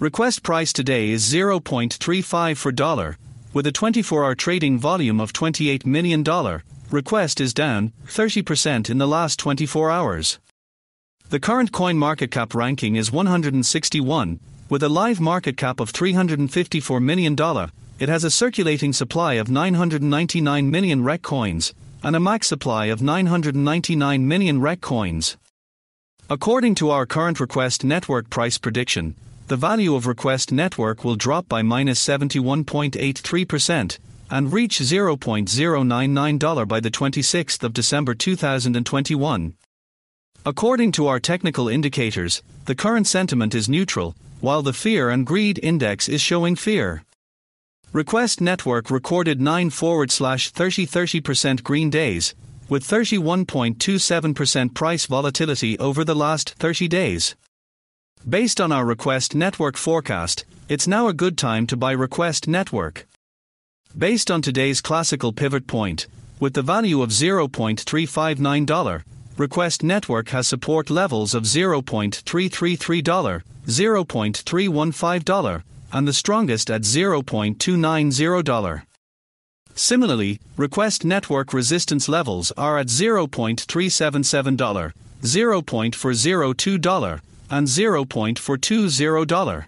Request price today is 0.35 for dollar, with a 24-hour trading volume of $28 million. Request is down 30% in the last 24 hours. The current coin market cap ranking is 161, with a live market cap of $354 million. It has a circulating supply of 999 million rec coins and a max supply of 999 million rec coins. According to our current request network price prediction, the value of request network will drop by minus 71.83% and reach $0.099 by the 26th of December 2021. According to our technical indicators, the current sentiment is neutral, while the fear and greed index is showing fear. Request Network recorded 9 forward slash 30 30% green days, with 31.27% price volatility over the last 30 days. Based on our request network forecast, it's now a good time to buy request network. Based on today's classical pivot point, with the value of $0.359, request network has support levels of $0.333, $0.315, and the strongest at $0.290. Similarly, request network resistance levels are at $0.377, $0.402, on $0.420.